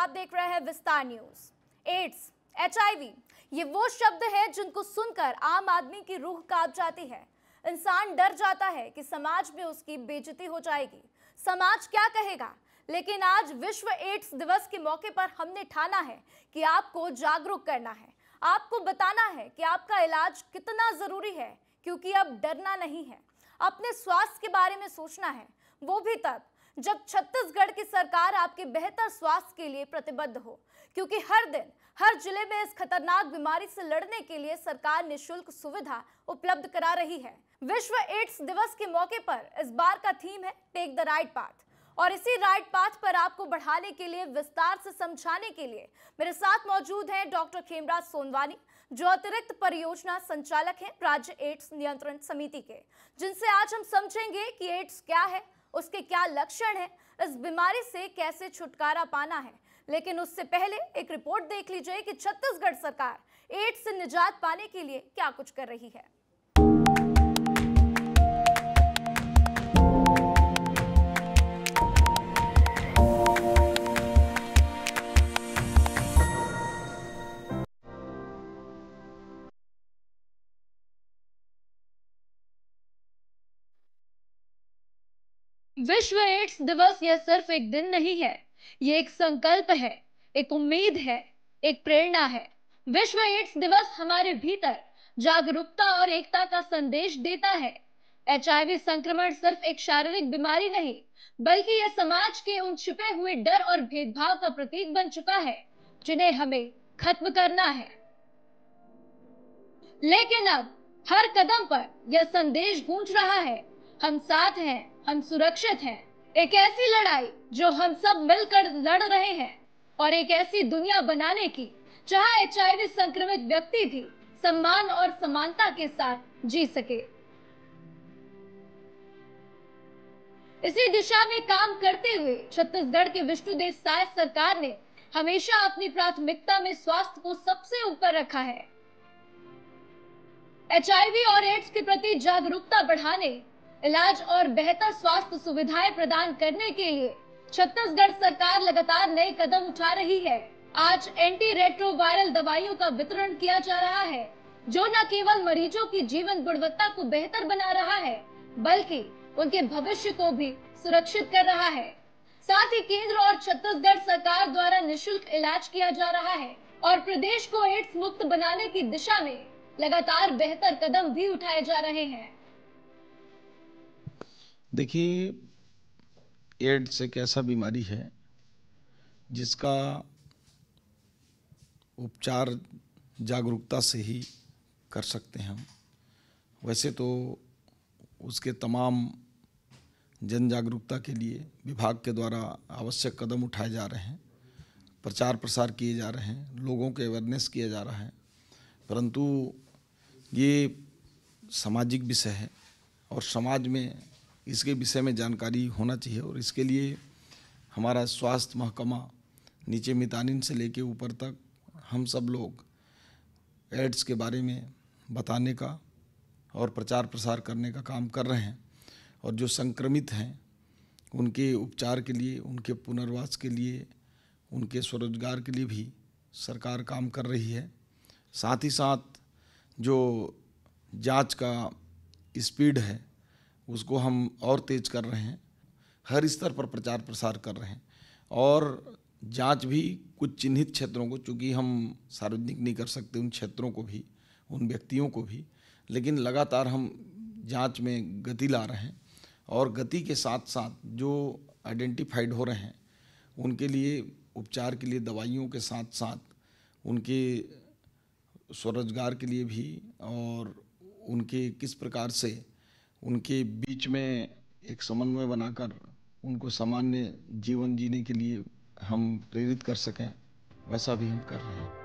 आप देख रहे हैं विस्तार न्यूज एड्स एच ये वो शब्द है जिनको सुनकर आम आदमी की रूह कांप जाती है इंसान डर जाता है कि समाज में उसकी बेजती हो जाएगी समाज क्या कहेगा लेकिन आज विश्व एड्स दिवस के मौके पर हमने ठाना है कि आपको जागरूक करना है आपको बताना है कि आपका इलाज कितना ज़रूरी है क्योंकि अब डरना नहीं है अपने स्वास्थ्य के बारे में सोचना है वो भी तब जब छत्तीसगढ़ की सरकार आपके बेहतर स्वास्थ्य के लिए प्रतिबद्ध हो क्योंकि हर दिन हर जिले में इस खतरनाक बीमारी से लड़ने के लिए सरकार निशुल्क सुविधा उपलब्ध करा रही है विश्व एड्स दिवस के मौके पर इस बार का थीम है टेक द राइट पाथ और इसी राइट पाथ पर आपको बढ़ाने के लिए विस्तार से समझाने के लिए मेरे साथ मौजूद हैं डॉक्टर खेमराज सोनवानी जो अतिरिक्त परियोजना संचालक हैं राज्य एड्स नियंत्रण समिति के जिनसे आज हम समझेंगे कि एड्स क्या है उसके क्या लक्षण हैं इस बीमारी से कैसे छुटकारा पाना है लेकिन उससे पहले एक रिपोर्ट देख लीजिए कि छत्तीसगढ़ सरकार एड्स से निजात पाने के लिए क्या कुछ कर रही है विश्व एड्स दिवस यह सिर्फ एक दिन नहीं है ये एक संकल्प है एक उम्मीद है एक प्रेरणा है विश्व एड्स दिवस हमारे भीतर जागरूकता और एकता का संदेश देता है एच संक्रमण सिर्फ एक शारीरिक बीमारी नहीं बल्कि यह समाज के उन छिपे हुए डर और भेदभाव का प्रतीक बन चुका है जिन्हें हमें खत्म करना है लेकिन अब हर कदम पर यह संदेश गूंज रहा है हम साथ हैं हम सुरक्षित हैं एक ऐसी लड़ाई जो हम सब मिलकर लड़ रहे हैं और एक ऐसी दुनिया बनाने की जहां एच संक्रमित व्यक्ति भी सम्मान और समानता के साथ जी सके इसी दिशा में काम करते हुए छत्तीसगढ़ के विष्णुदेव साय सरकार ने हमेशा अपनी प्राथमिकता में स्वास्थ्य को सबसे ऊपर रखा है एच और एड्स के प्रति जागरूकता बढ़ाने इलाज और बेहतर स्वास्थ्य सुविधाएं प्रदान करने के लिए छत्तीसगढ़ सरकार लगातार नए कदम उठा रही है आज एंटी रेट्रोवायरल दवाइयों का वितरण किया जा रहा है जो न केवल मरीजों की जीवन गुणवत्ता को बेहतर बना रहा है बल्कि उनके भविष्य को भी सुरक्षित कर रहा है साथ ही केंद्र और छत्तीसगढ़ सरकार द्वारा निशुल्क इलाज किया जा रहा है और प्रदेश को एड्स मुक्त बनाने की दिशा में लगातार बेहतर कदम भी उठाए जा रहे हैं देखिए एड्स एक ऐसा बीमारी है जिसका उपचार जागरूकता से ही कर सकते हैं हम वैसे तो उसके तमाम जन जागरूकता के लिए विभाग के द्वारा आवश्यक कदम उठाए जा रहे हैं प्रचार प्रसार किए जा रहे हैं लोगों के अवेयरनेस किया जा रहा है परंतु ये सामाजिक विषय है और समाज में इसके विषय में जानकारी होना चाहिए और इसके लिए हमारा स्वास्थ्य महकमा नीचे मितानिन से लेके ऊपर तक हम सब लोग एड्स के बारे में बताने का और प्रचार प्रसार करने का काम कर रहे हैं और जो संक्रमित हैं उनके उपचार के लिए उनके पुनर्वास के लिए उनके स्वरोजगार के लिए भी सरकार काम कर रही है साथ ही साथ जो जांच का स्पीड है उसको हम और तेज कर रहे हैं हर स्तर पर प्रचार प्रसार कर रहे हैं और जांच भी कुछ चिन्हित क्षेत्रों को चूँकि हम सार्वजनिक नहीं कर सकते उन क्षेत्रों को भी उन व्यक्तियों को भी लेकिन लगातार हम जांच में गति ला रहे हैं और गति के साथ साथ जो आइडेंटिफाइड हो रहे हैं उनके लिए उपचार के लिए दवाइयों के साथ साथ उनके स्वरोजगार के लिए भी और उनके किस प्रकार से उनके बीच में एक समन्वय बनाकर उनको सामान्य जीवन जीने के लिए हम प्रेरित कर सकें वैसा भी हम कर रहे हैं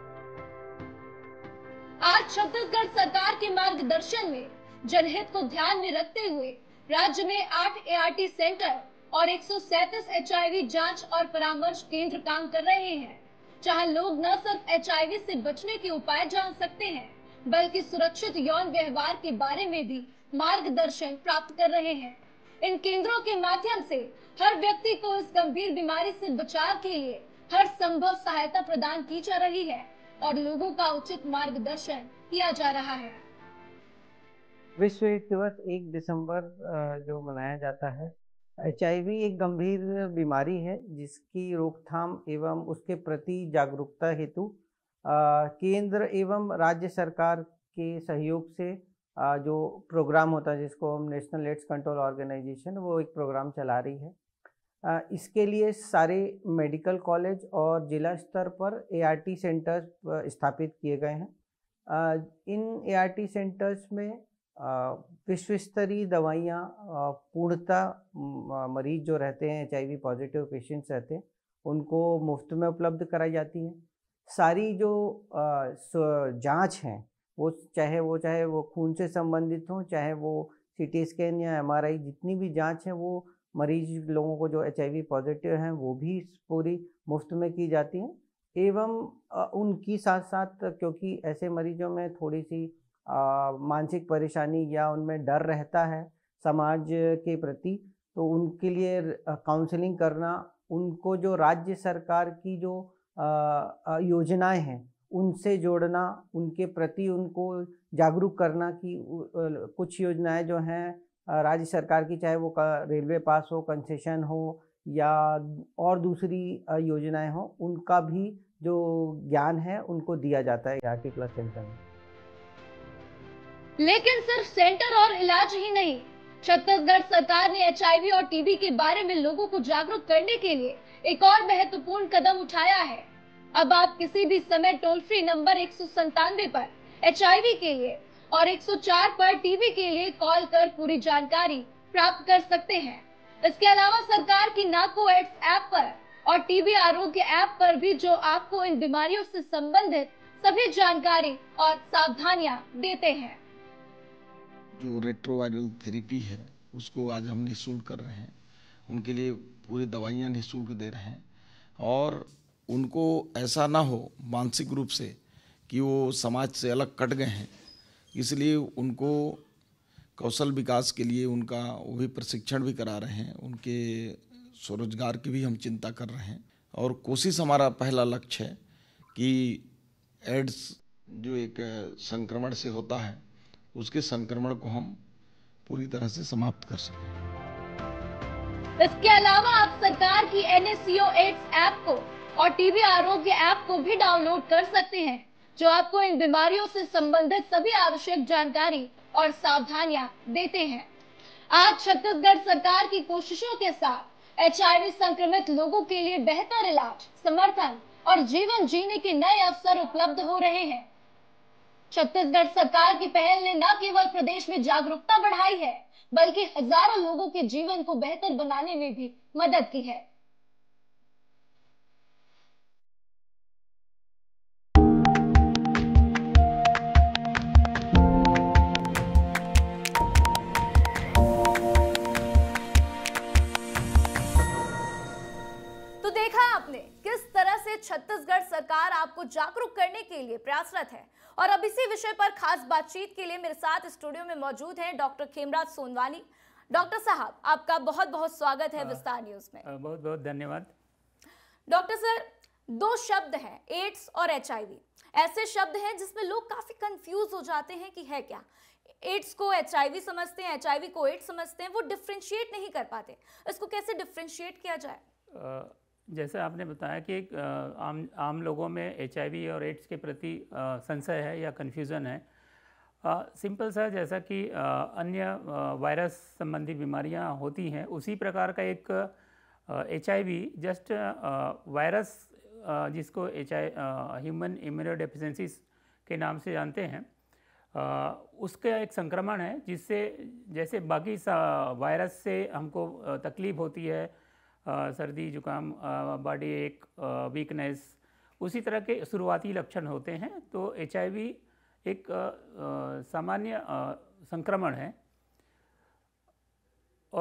आज छत्तीसगढ़ सरकार के मार्गदर्शन में जनहित को ध्यान में रखते हुए राज्य में आठ ए सेंटर और एक सौ एचआईवी जांच और परामर्श केंद्र काम कर रहे हैं जहां लोग न सिर्फ एच से बचने के उपाय जान सकते हैं बल्कि सुरक्षित यौन व्यवहार के बारे में भी मार्गदर्शन प्राप्त कर रहे हैं इन केंद्रों के माध्यम से हर व्यक्ति को इस गंभीर बीमारी से बचाव के लिए हर संभव सहायता प्रदान की जा रही है और लोगों का उचित मार्गदर्शन किया जा रहा है विश्व एड्स दिवस एक दिसंबर जो मनाया जाता है एच एक गंभीर बीमारी है जिसकी रोकथाम एवं उसके प्रति जागरूकता हेतु केंद्र एवं राज्य सरकार के सहयोग से जो प्रोग्राम होता है जिसको हम नेशनल एड्स कंट्रोल ऑर्गेनाइजेशन वो एक प्रोग्राम चला रही है इसके लिए सारे मेडिकल कॉलेज और जिला स्तर पर टी सेंटर्स स्थापित किए गए हैं इन टी सेंटर्स में विश्व स्तरीय दवाइयाँ पूर्णतः मरीज जो रहते हैं एच पॉजिटिव पेशेंट्स रहते हैं उनको मुफ्त में उपलब्ध कराई जाती हैं सारी जो जांच हैं वो चाहे वो चाहे वो खून से संबंधित हो चाहे वो सी स्कैन या एम जितनी भी जाँच है वो मरीज लोगों को जो एच पॉजिटिव हैं वो भी पूरी मुफ्त में की जाती हैं एवं उनकी साथ साथ क्योंकि ऐसे मरीजों में थोड़ी सी मानसिक परेशानी या उनमें डर रहता है समाज के प्रति तो उनके लिए काउंसलिंग करना उनको जो राज्य सरकार की जो योजनाएं हैं उनसे जोड़ना उनके प्रति उनको जागरूक करना कि कुछ योजनाएं जो हैं राज्य सरकार की चाहे वो रेलवे पास हो कंसेशन हो या और दूसरी योजनाएं हो उनका भी जो ज्ञान है उनको दिया जाता है आर के सेंटर में लेकिन सिर्फ सेंटर और इलाज ही नहीं छत्तीसगढ़ सरकार ने एच और टीबी के बारे में लोगों को जागरूक करने के लिए एक और महत्वपूर्ण कदम उठाया है अब आप किसी भी समय टोल फ्री नंबर एक पर एच के लिए और 104 पर टीवी के लिए कॉल कर पूरी जानकारी प्राप्त कर सकते हैं इसके अलावा सरकार की नाको एड्स ऐप पर और टीवी आरोग्य ऐप पर भी जो आपको इन बीमारियों से संबंधित सभी जानकारी और सावधानियां देते हैं जो रेट्रोवायरल थेरेपी है उसको आज हम निःशुल्क कर रहे हैं उनके लिए पूरी दवाइयाँ निःशुल्क दे रहे हैं और उनको ऐसा ना हो मानसिक रूप से कि वो समाज से अलग कट गए हैं इसलिए उनको कौशल विकास के लिए उनका वो भी प्रशिक्षण भी करा रहे हैं उनके स्वरोजगार की भी हम चिंता कर रहे हैं और कोशिश हमारा पहला लक्ष्य है कि एड्स जो एक संक्रमण से होता है उसके संक्रमण को हम पूरी तरह से समाप्त कर सकें इसके अलावा आप सरकार की एन एस एड्स ऐप को और टीबी आरोग्य ऐप को भी डाउनलोड कर सकते हैं जो आपको इन बीमारियों से संबंधित सभी आवश्यक जानकारी और सावधानियां देते हैं आज छत्तीसगढ़ सरकार की कोशिशों के साथ एच संक्रमित लोगों के लिए बेहतर इलाज समर्थन और जीवन जीने के नए अवसर उपलब्ध हो रहे हैं छत्तीसगढ़ सरकार की पहल ने न केवल प्रदेश में जागरूकता बढ़ाई है बल्कि हजारों लोगों के जीवन को बेहतर बनाने में भी मदद की है जागरूक करने के लिए प्रयासरत है और अब इसी विषय पर खास बातचीत के लिए मेरे साथ स्टूडियो में मौजूद हैं डॉक्टर खेमराज सोनवानी डॉक्टर साहब आपका बहुत बहुत स्वागत है हाँ। विस्तार न्यूज में बहुत बहुत धन्यवाद डॉक्टर सर दो शब्द हैं एड्स और एच ऐसे शब्द हैं जिसमें लोग काफी कंफ्यूज हो जाते हैं कि है क्या एड्स को एच समझते हैं एच को एड्स समझते हैं वो डिफ्रेंशिएट नहीं कर पाते इसको कैसे डिफ्रेंशिएट किया जाए जैसे आपने बताया कि आम आम लोगों में एच और एड्स के प्रति संशय है या कन्फ्यूज़न है आ, सिंपल सा जैसा कि आ, अन्य वायरस संबंधी बीमारियां होती हैं उसी प्रकार का एक एच जस्ट वायरस जिसको एच ह्यूमन इम्यूनो के नाम से जानते हैं आ, उसका एक संक्रमण है जिससे जैसे बाकी वायरस से हमको तकलीफ़ होती है सर्दी जुकाम बॉडी एक वीकनेस उसी तरह के शुरुआती लक्षण होते हैं तो एच एक सामान्य संक्रमण है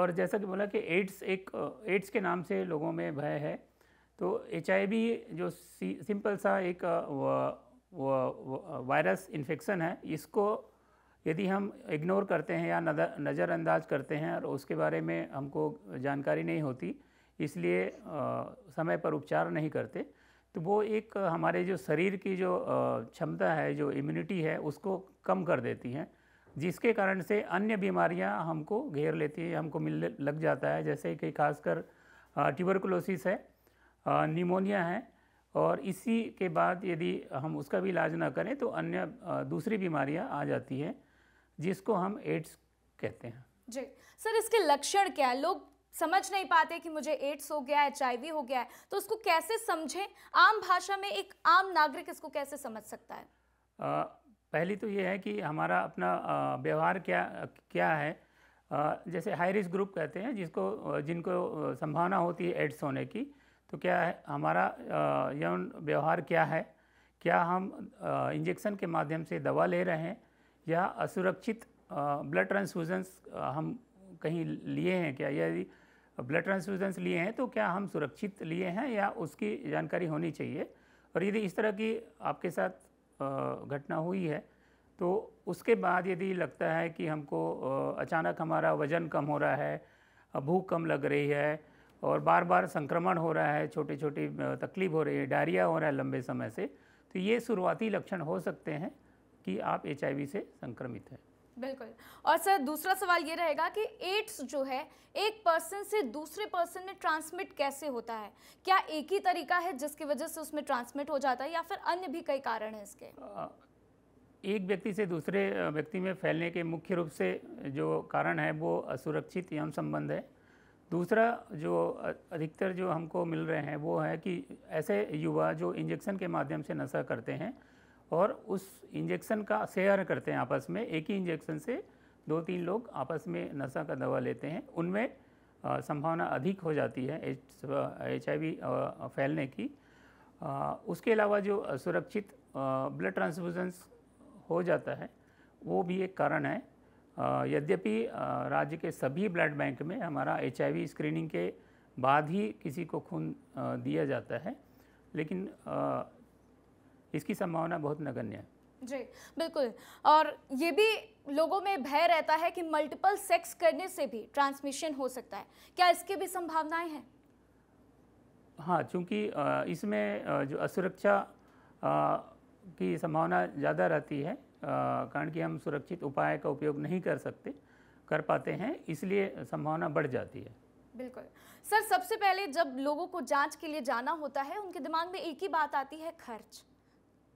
और जैसा कि बोला कि एड्स एक एड्स के नाम से लोगों में भय है तो एच जो सिंपल सा एक वायरस इन्फेक्शन है इसको यदि हम इग्नोर करते हैं या नज़रअंदाज करते हैं और उसके बारे में हमको जानकारी नहीं होती इसलिए समय पर उपचार नहीं करते तो वो एक हमारे जो शरीर की जो क्षमता है जो इम्यूनिटी है उसको कम कर देती हैं जिसके कारण से अन्य बीमारियां हमको घेर लेती हैं हमको मिल लग जाता है जैसे कि खासकर ट्यूबरकुलोसिस है निमोनिया है और इसी के बाद यदि हम उसका भी इलाज ना करें तो अन्य दूसरी बीमारियां आ जाती हैं जिसको हम एड्स कहते हैं जी सर इसके लक्षण क्या है लोग समझ नहीं पाते कि मुझे एड्स हो गया एच आई हो गया है तो उसको कैसे समझें आम भाषा में एक आम नागरिक इसको कैसे समझ सकता है आ, पहली तो ये है कि हमारा अपना व्यवहार क्या क्या है आ, जैसे हाई रिस्क ग्रुप कहते हैं जिसको जिनको संभावना होती है एड्स होने की तो क्या है हमारा यौन व्यवहार क्या है क्या हम इंजेक्शन के माध्यम से दवा ले रहे हैं या असुरक्षित ब्लड ट्रांसफ्यूजन्स हम कहीं लिए हैं क्या यदि ब्लड ट्रांसफ्यूजन्स लिए हैं तो क्या हम सुरक्षित लिए हैं या उसकी जानकारी होनी चाहिए और यदि इस तरह की आपके साथ घटना हुई है तो उसके बाद यदि लगता है कि हमको अचानक हमारा वज़न कम हो रहा है भूख कम लग रही है और बार बार संक्रमण हो रहा है छोटी छोटी तकलीफ हो रही है डायरिया हो रहा है लंबे समय से तो ये शुरुआती लक्षण हो सकते हैं कि आप एच से संक्रमित हैं बिल्कुल और सर दूसरा सवाल ये रहेगा कि एड्स जो है एक पर्सन से दूसरे पर्सन में ट्रांसमिट कैसे होता है क्या एक ही तरीका है जिसकी वजह से उसमें ट्रांसमिट हो जाता है या फिर अन्य भी कई कारण हैं इसके एक व्यक्ति से दूसरे व्यक्ति में फैलने के मुख्य रूप से जो कारण है वो असुरक्षित यम संबंध है दूसरा जो अधिकतर जो हमको मिल रहे हैं वो है कि ऐसे युवा जो इंजेक्शन के माध्यम से नशा करते हैं और उस इंजेक्शन का शेयर करते हैं आपस में एक ही इंजेक्शन से दो तीन लोग आपस में नशा का दवा लेते हैं उनमें संभावना अधिक हो जाती है एच आई फैलने की आ, उसके अलावा जो सुरक्षित ब्लड ट्रांसफ्यूजन्स हो जाता है वो भी एक कारण है यद्यपि राज्य के सभी ब्लड बैंक में हमारा एच स्क्रीनिंग के बाद ही किसी को खून दिया जाता है लेकिन आ, इसकी संभावना बहुत नगण्य है जी बिल्कुल और ये भी लोगों में भय रहता है कि मल्टीपल सेक्स करने से भी ट्रांसमिशन हो सकता है क्या इसके भी संभावनाएं हैं हाँ चूंकि इसमें जो असुरक्षा की संभावना ज़्यादा रहती है कारण कि हम सुरक्षित उपाय का उपयोग नहीं कर सकते कर पाते हैं इसलिए संभावना बढ़ जाती है बिल्कुल सर सबसे पहले जब लोगों को जांच के लिए जाना होता है उनके दिमाग में एक ही बात आती है खर्च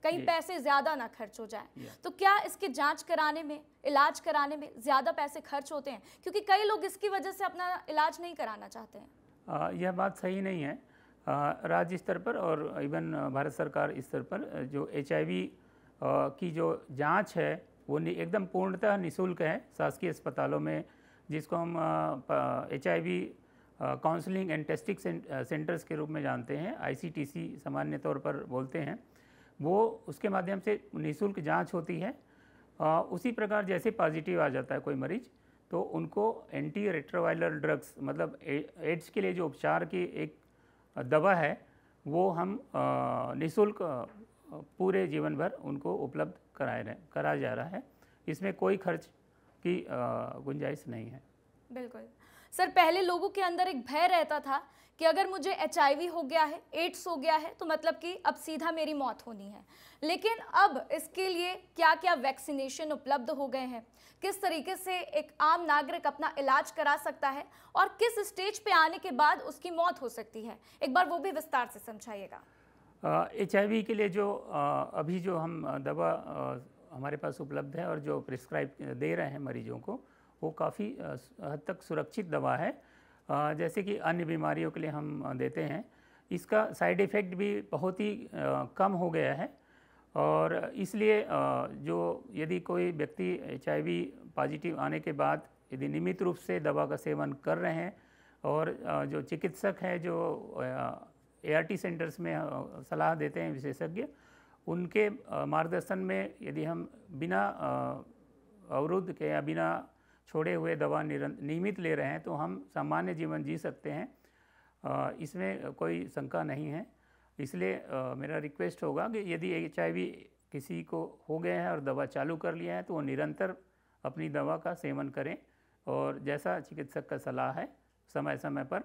कहीं पैसे ज्यादा ना खर्च हो जाए तो क्या इसकी जांच कराने में इलाज कराने में ज्यादा पैसे खर्च होते हैं क्योंकि कई लोग इसकी वजह से अपना इलाज नहीं कराना चाहते हैं यह बात सही नहीं है राज्य स्तर पर और इवन भारत सरकार स्तर पर जो एच की जो जाँच है वो एकदम पूर्णतः निःशुल्क है शासकीय अस्पतालों में जिसको हम H counselling and testing centres के रूप में जानते हैं आईसीटीसी सामान्य तौर पर बोलते हैं वो उसके माध्यम से निःशुल्क जाँच होती है आ, उसी प्रकार जैसे पॉजिटिव आ जाता है कोई मरीज तो उनको एंटी रेट्रोवायरल ड्रग्स मतलब एड्स के लिए जो उपचार की एक दवा है वो हम निःशुल्क पूरे जीवन भर उनको उपलब्ध कराए रहे कराया जा रहा है इसमें कोई खर्च की गुंजाइश नहीं है बिल्कुल सर पहले लोगों के अंदर एक भय रहता था कि अगर मुझे एच हो गया है एड्स हो गया है तो मतलब कि अब सीधा मेरी मौत होनी है लेकिन अब इसके लिए क्या क्या वैक्सीनेशन उपलब्ध हो गए हैं किस तरीके से एक आम नागरिक अपना इलाज करा सकता है और किस स्टेज पे आने के बाद उसकी मौत हो सकती है एक बार वो भी विस्तार से समझाइएगा एच के लिए जो अभी जो हम दवा हमारे पास उपलब्ध है और जो प्रिस्क्राइब दे रहे हैं मरीजों को वो काफ़ी हद तक सुरक्षित दवा है जैसे कि अन्य बीमारियों के लिए हम देते हैं इसका साइड इफ़ेक्ट भी बहुत ही कम हो गया है और इसलिए जो यदि कोई व्यक्ति एच पॉजिटिव आने के बाद यदि नियमित रूप से दवा का सेवन कर रहे हैं और जो चिकित्सक है जो एआरटी सेंटर्स में सलाह देते हैं विशेषज्ञ उनके मार्गदर्शन में यदि हम बिना अवरुद्ध के या बिना छोड़े हुए दवा नियमित ले रहे हैं तो हम सामान्य जीवन जी सकते हैं इसमें कोई शंका नहीं है इसलिए मेरा रिक्वेस्ट होगा कि यदि एच किसी को हो गया है और दवा चालू कर लिया है तो वो निरंतर अपनी दवा का सेवन करें और जैसा चिकित्सक का सलाह है समय समय पर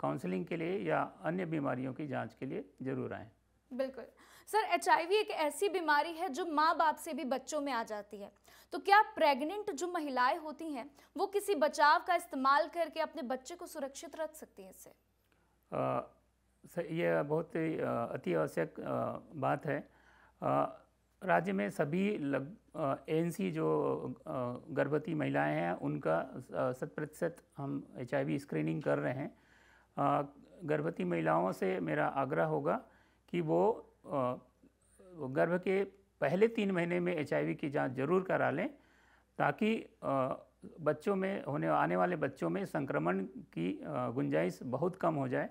काउंसलिंग के लिए या अन्य बीमारियों की जांच के लिए ज़रूर आएँ बिल्कुल सर एच एक ऐसी बीमारी है जो माँ बाप से भी बच्चों में आ जाती है तो क्या प्रेग्नेंट जो महिलाएं होती हैं वो किसी बचाव का इस्तेमाल करके अपने बच्चे को सुरक्षित रख सकती हैं इससे सर ये बहुत अति आवश्यक बात है राज्य में सभी लग एन जो गर्भवती महिलाएं हैं उनका शत प्रतिशत हम एच स्क्रीनिंग कर रहे हैं गर्भवती महिलाओं से मेरा आग्रह होगा कि वो गर्भ के पहले तीन महीने में एच की जांच जरूर करा लें ताकि बच्चों में होने आने वाले बच्चों में संक्रमण की गुंजाइश बहुत कम हो जाए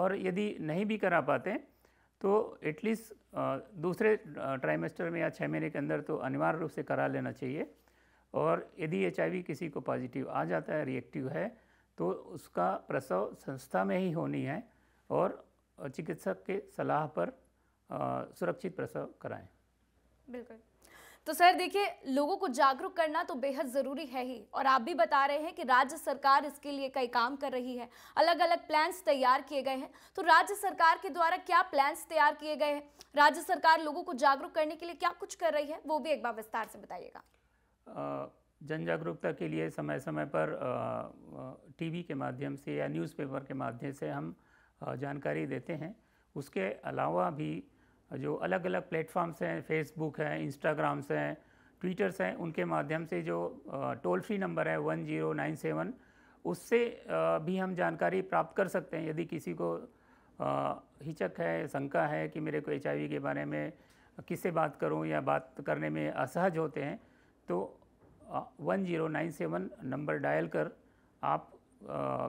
और यदि नहीं भी करा पाते तो एटलीस्ट दूसरे ट्राइमेस्टर में या छः महीने के अंदर तो अनिवार्य रूप से करा लेना चाहिए और यदि एच किसी को पॉजिटिव आ जाता है रिएक्टिव है तो उसका प्रसव संस्था में ही होनी है और चिकित्सक के सलाह पर सुरक्षित प्रसव कराएं बिल्कुल तो सर देखिए लोगों को जागरूक करना तो बेहद ज़रूरी है ही और आप भी बता रहे हैं कि राज्य सरकार इसके लिए कई काम कर रही है अलग अलग प्लान्स तैयार किए गए हैं तो राज्य सरकार के द्वारा क्या प्लान्स तैयार किए गए हैं राज्य सरकार लोगों को जागरूक करने के लिए क्या कुछ कर रही है वो भी एक बार विस्तार से बताइएगा जन जागरूकता के लिए समय समय पर टीवी के माध्यम से या न्यूज़पेपर के माध्यम से हम जानकारी देते हैं उसके अलावा भी जो अलग अलग प्लेटफॉर्म्स हैं फेसबुक हैं इंस्टाग्राम्स हैं ट्विटर्स हैं उनके माध्यम से जो टोल फ्री नंबर है वन जीरो नाइन सेवन उससे भी हम जानकारी प्राप्त कर सकते हैं यदि किसी को हिचक है शंका है कि मेरे को एच के बारे में किससे बात करूं या बात करने में असहज होते हैं तो one zero nine seven number dial कर आप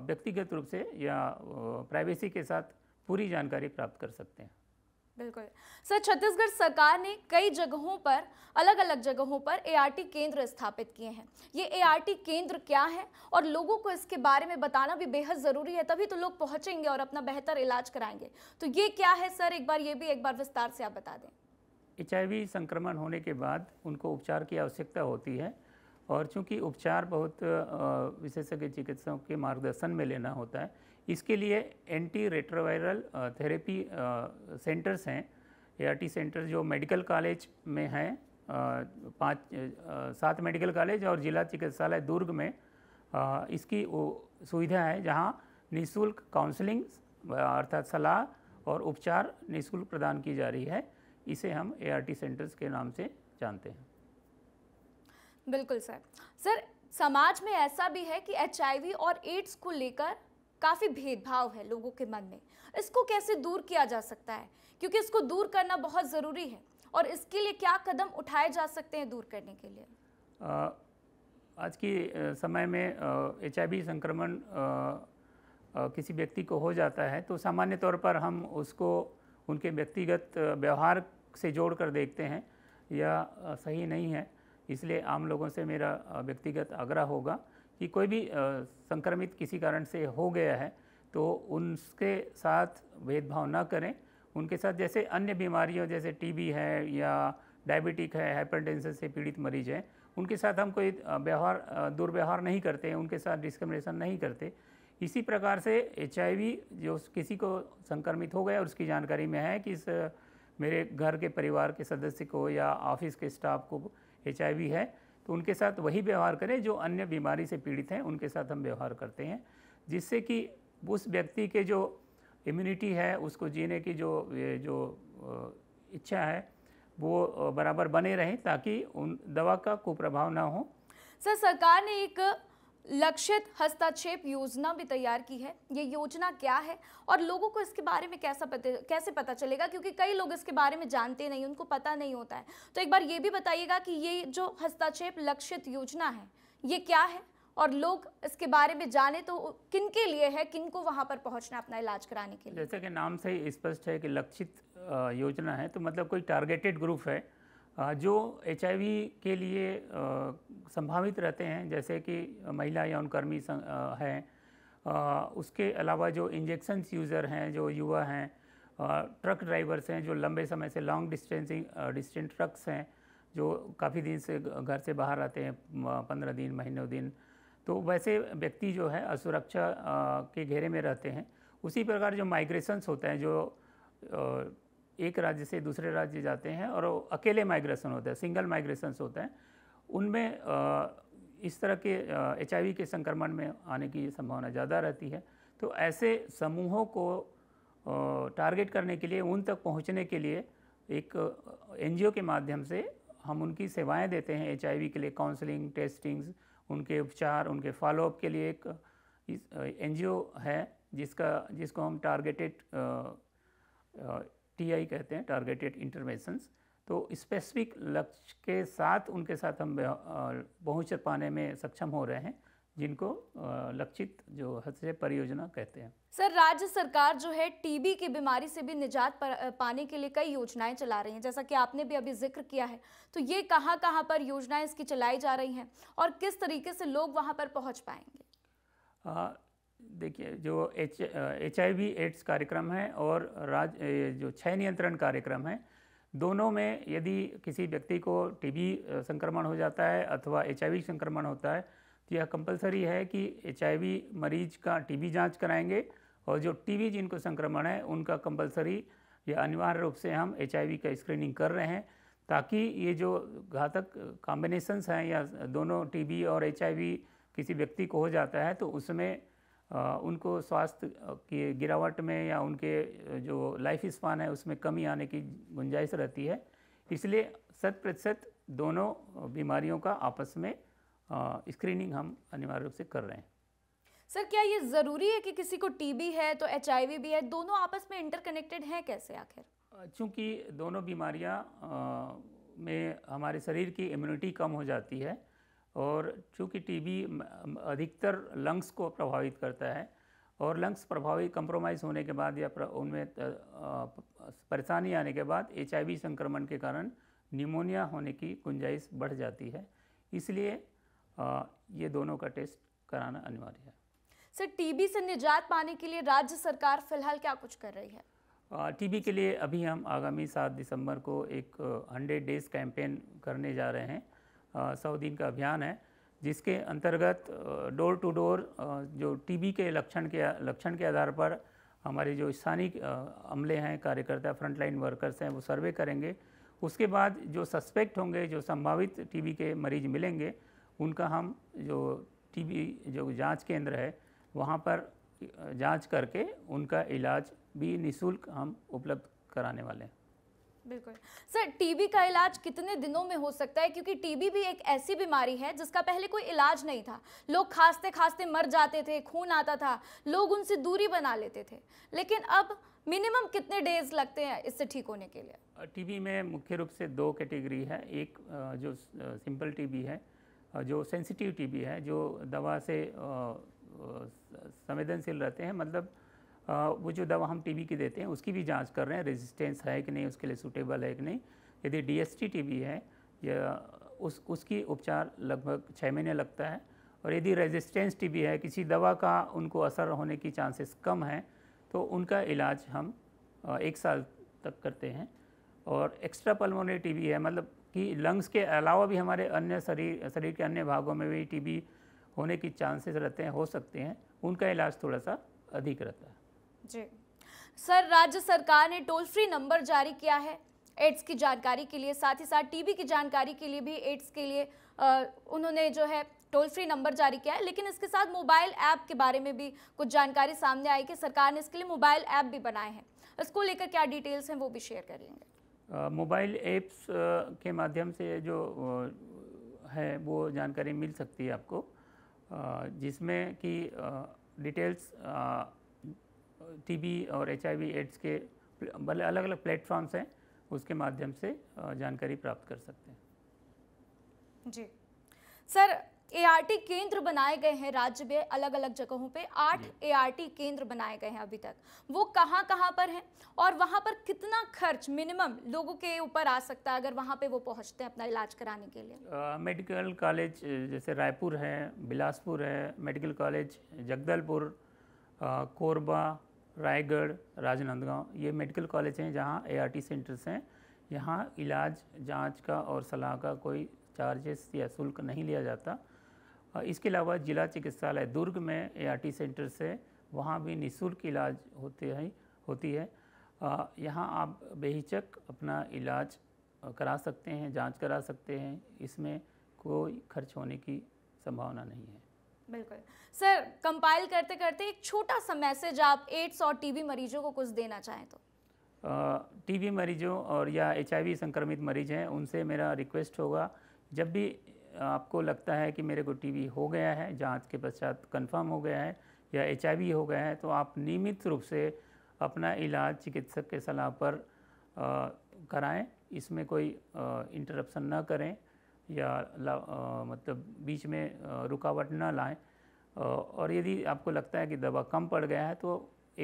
व्यक्तिगत रूप से या प्राइवेसी के साथ पूरी जानकारी प्राप्त कर सकते हैं बिल्कुल सर छत्तीसगढ़ सरकार ने कई जगहों पर अलग अलग जगहों पर एआरटी केंद्र स्थापित किए हैं ये एआरटी केंद्र क्या है और लोगों को इसके बारे में बताना भी बेहद ज़रूरी है तभी तो लोग पहुंचेंगे और अपना बेहतर इलाज कराएंगे तो ये क्या है सर एक बार ये भी एक बार विस्तार से आप बता दें एच संक्रमण होने के बाद उनको उपचार की आवश्यकता होती है और चूँकि उपचार बहुत विशेषज्ञ चिकित्सकों के मार्गदर्शन में लेना होता है इसके लिए एंटी रेट्रोवायरल थेरेपी सेंटर्स हैं ए सेंटर्स जो मेडिकल कॉलेज में हैं पाँच सात मेडिकल कॉलेज और जिला चिकित्सालय दुर्ग में आ, इसकी सुविधा है जहाँ निःशुल्क काउंसलिंग अर्थात सलाह और उपचार निःशुल्क प्रदान की जा रही है इसे हम ए सेंटर्स के नाम से जानते हैं बिल्कुल सर सर समाज में ऐसा भी है कि एच और एड्स को लेकर काफ़ी भेदभाव है लोगों के मन में इसको कैसे दूर किया जा सकता है क्योंकि इसको दूर करना बहुत ज़रूरी है और इसके लिए क्या कदम उठाए जा सकते हैं दूर करने के लिए आज के समय में एच संक्रमण किसी व्यक्ति को हो जाता है तो सामान्य तौर पर हम उसको उनके व्यक्तिगत व्यवहार से जोड़ कर देखते हैं यह सही नहीं है इसलिए आम लोगों से मेरा व्यक्तिगत आग्रह होगा कि कोई भी संक्रमित किसी कारण से हो गया है तो उनके साथ भेदभाव ना करें उनके साथ जैसे अन्य बीमारियों जैसे टीबी है या डायबिटिक है हाइपरटेंशन से पीड़ित मरीज हैं उनके साथ हम कोई व्यवहार दुर्व्यवहार नहीं करते हैं उनके साथ डिस्क्रिमिनेशन नहीं करते इसी प्रकार से एच जो किसी को संक्रमित हो गया उसकी जानकारी में है कि इस मेरे घर के परिवार के सदस्य को या ऑफिस के स्टाफ को एच है तो उनके साथ वही व्यवहार करें जो अन्य बीमारी से पीड़ित हैं उनके साथ हम व्यवहार करते हैं जिससे कि उस व्यक्ति के जो इम्यूनिटी है उसको जीने की जो जो इच्छा है वो बराबर बने रहें ताकि उन दवा का कुप्रभाव ना हो सर सरकार ने एक लक्षित हस्तक्षेप योजना भी तैयार की है ये योजना क्या है और लोगों को इसके बारे में कैसा पते कैसे पता चलेगा क्योंकि कई लोग इसके बारे में जानते नहीं उनको पता नहीं होता है तो एक बार ये भी बताइएगा कि ये जो हस्तक्षेप लक्षित योजना है ये क्या है और लोग इसके बारे में जाने तो किन के लिए है किन को वहाँ पर पहुँचना अपना इलाज कराने के लिए जैसे कि नाम से ही स्पष्ट है कि लक्षित योजना है तो मतलब कोई टारगेटेड ग्रुप है जो एच के लिए संभावित रहते हैं जैसे कि महिला उन कर्मी हैं उसके अलावा जो इंजेक्शंस यूज़र हैं जो युवा हैं ट्रक ड्राइवर्स हैं जो लंबे समय से लॉन्ग डिस्टेंसिंग डिस्टेंट ट्रक्स हैं जो काफ़ी दिन से घर से बाहर आते हैं पंद्रह दिन महीनों दिन तो वैसे व्यक्ति जो है असुरक्षा के घेरे में रहते हैं उसी प्रकार जो माइग्रेशंस होते हैं जो एक राज्य से दूसरे राज्य जाते हैं और अकेले माइग्रेशन होते हैं सिंगल माइग्रेशन होते हैं उनमें इस तरह के एच के संक्रमण में आने की संभावना ज़्यादा रहती है तो ऐसे समूहों को टारगेट करने के लिए उन तक पहुंचने के लिए एक एनजीओ के माध्यम से हम उनकी सेवाएं देते हैं एच के लिए काउंसलिंग टेस्टिंग्स उनके उपचार उनके फॉलोअप के लिए एक एन है जिसका जिसको हम टारगेटेड टी कहते हैं टारगेटेड इंटरवेंशंस तो स्पेसिफिक लक्ष्य के साथ उनके साथ हम पहुँच पाने में सक्षम हो रहे हैं जिनको लक्षित जो हस्तक्षेप परियोजना कहते हैं सर राज्य सरकार जो है टीबी की बीमारी से भी निजात पाने के लिए कई योजनाएं चला रही हैं जैसा कि आपने भी अभी जिक्र किया है तो ये कहां कहां पर योजनाएं इसकी चलाई जा रही हैं और किस तरीके से लोग वहां पर पहुंच पाएंगे देखिए जो H H I V AIDS कार्यक्रम है और राज जो क्षय नियंत्रण कार्यक्रम है दोनों में यदि किसी व्यक्ति को टीबी संक्रमण हो जाता है अथवा एच संक्रमण होता है तो यह कंपलसरी है कि एच मरीज का टीबी जांच कराएंगे और जो टीबी जिनको संक्रमण है उनका कंपलसरी या अनिवार्य रूप से हम एच का स्क्रीनिंग कर रहे हैं ताकि ये जो घातक कॉम्बिनेशंस हैं या दोनों टीबी और एच किसी व्यक्ति को हो जाता है तो उसमें उनको स्वास्थ्य की गिरावट में या उनके जो लाइफ स्पान है उसमें कमी आने की गुंजाइश रहती है इसलिए शत प्रतिशत दोनों बीमारियों का आपस में स्क्रीनिंग हम अनिवार्य रूप से कर रहे हैं सर क्या ये ज़रूरी है कि किसी को टीबी है तो एच भी है दोनों आपस में इंटरकनेक्टेड हैं कैसे आखिर चूँकि दोनों बीमारियाँ में हमारे शरीर की इम्यूनिटी कम हो जाती है और चूँकि टीबी अधिकतर लंग्स को प्रभावित करता है और लंग्स प्रभावित कंप्रोमाइज़ होने के बाद या उनमें परेशानी आने के बाद एच संक्रमण के कारण निमोनिया होने की गुंजाइश बढ़ जाती है इसलिए ये दोनों का टेस्ट कराना अनिवार्य है सर टीबी से निजात पाने के लिए राज्य सरकार फिलहाल क्या कुछ कर रही है टीबी के लिए अभी हम आगामी सात दिसंबर को एक हंड्रेड डेज कैंपेन करने जा रहे हैं सौ दिन का अभियान है जिसके अंतर्गत डोर टू डोर जो टीबी के लक्षण के लक्षण के आधार पर हमारे जो स्थानीय अमले हैं कार्यकर्ता फ्रंटलाइन वर्कर्स हैं वो सर्वे करेंगे उसके बाद जो सस्पेक्ट होंगे जो संभावित टीबी के मरीज मिलेंगे उनका हम जो टीबी जो जांच केंद्र है वहाँ पर जांच करके उनका इलाज भी निशुल्क हम उपलब्ध कराने वाले हैं बिल्कुल सर टीबी का इलाज कितने दिनों में हो सकता है क्योंकि टीबी भी एक ऐसी बीमारी है जिसका पहले कोई इलाज नहीं था लोग खांसते खांसते मर जाते थे खून आता था लोग उनसे दूरी बना लेते थे लेकिन अब मिनिमम कितने डेज लगते हैं इससे ठीक होने के लिए टीबी में मुख्य रूप से दो कैटेगरी है एक जो सिंपल टीबी है जो सेंसिटिव टीबी है जो दवा से संवेदनशील रहते हैं मतलब वो जो दवा हम टीबी की देते हैं उसकी भी जांच कर रहे हैं रेजिस्टेंस है कि नहीं उसके लिए सूटेबल है कि नहीं यदि डीएसटी टीबी है या उस उसकी उपचार लगभग छः महीने लगता है और यदि रेजिस्टेंस टीबी है किसी दवा का उनको असर होने की चांसेस कम है तो उनका इलाज हम एक साल तक करते हैं और एक्स्ट्रा पल्मोनरी टीबी है मतलब कि लंग्स के अलावा भी हमारे अन्य शरीर शरीर के अन्य भागों में भी टीबी होने की चांसेस रहते हैं हो सकते हैं उनका इलाज थोड़ा सा अधिक रहता है जी सर राज्य सरकार ने टोल फ्री नंबर जारी किया है एड्स की जानकारी के लिए साथ ही साथ टीबी की जानकारी के लिए भी एड्स के लिए आ, उन्होंने जो है टोल फ्री नंबर जारी किया है लेकिन इसके साथ मोबाइल ऐप के बारे में भी कुछ जानकारी सामने आई कि सरकार ने इसके लिए मोबाइल ऐप भी बनाए हैं इसको लेकर क्या डिटेल्स हैं वो भी शेयर करेंगे मोबाइल ऐप्स के माध्यम से जो है वो जानकारी मिल सकती है आपको जिसमें कि डिटेल्स टीबी और एचआईवी एड्स के भले अलग अलग प्लेटफॉर्म्स हैं उसके माध्यम से जानकारी प्राप्त कर सकते हैं जी सर एआरटी केंद्र बनाए गए हैं राज्य में अलग अलग जगहों पे आठ एआरटी केंद्र बनाए गए हैं अभी तक वो कहाँ कहाँ पर हैं और वहाँ पर कितना खर्च मिनिमम लोगों के ऊपर आ सकता है अगर वहाँ पे वो पहुँचते हैं अपना इलाज कराने के लिए मेडिकल कॉलेज जैसे रायपुर है बिलासपुर है मेडिकल कॉलेज जगदलपुर कोरबा रायगढ़ राजनांदगांव ये मेडिकल कॉलेज हैं जहाँ टी सेंटर्स हैं यहाँ इलाज जांच का और सलाह का कोई चार्जेस या शुल्क नहीं लिया जाता इसके अलावा जिला चिकित्सालय दुर्ग में टी सेंटर्स है वहाँ भी निःशुल्क इलाज होते हैं होती है यहाँ आप बेहिचक अपना इलाज करा सकते हैं जांच करा सकते हैं इसमें कोई खर्च होने की संभावना नहीं है बिल्कुल सर कंपाइल करते करते एक छोटा सा मैसेज आप एड्स और टीबी मरीजों को कुछ देना चाहें तो टीबी मरीजों और या एच संक्रमित मरीज हैं उनसे मेरा रिक्वेस्ट होगा जब भी आपको लगता है कि मेरे को टी हो गया है जांच के पश्चात कंफर्म हो गया है या एच हो गया है तो आप नियमित रूप से अपना इलाज चिकित्सक के सलाह पर आ, कराएं इसमें कोई इंटरप्शन ना करें या आ, मतलब बीच में रुकावट ना लाएं और यदि आपको लगता है कि दवा कम पड़ गया है तो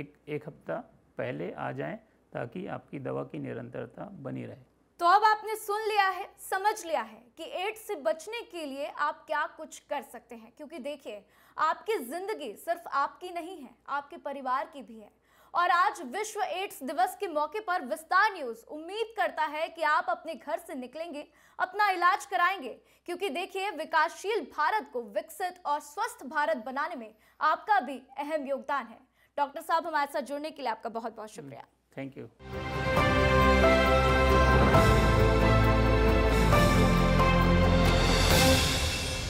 एक एक हफ्ता पहले आ जाएं ताकि आपकी दवा की निरंतरता बनी रहे तो अब आपने सुन लिया है समझ लिया है कि एड्स से बचने के लिए आप क्या कुछ कर सकते हैं क्योंकि देखिए आपकी ज़िंदगी सिर्फ आपकी नहीं है आपके परिवार की भी है और आज विश्व एड्स दिवस के मौके पर विस्तार न्यूज उम्मीद करता है कि आप अपने घर से निकलेंगे अपना इलाज कराएंगे क्योंकि देखिए विकासशील भारत को विकसित और स्वस्थ भारत बनाने में आपका भी अहम योगदान है डॉक्टर साहब हमारे साथ जुड़ने के लिए आपका बहुत बहुत हम्म, शुक्रिया थैंक यू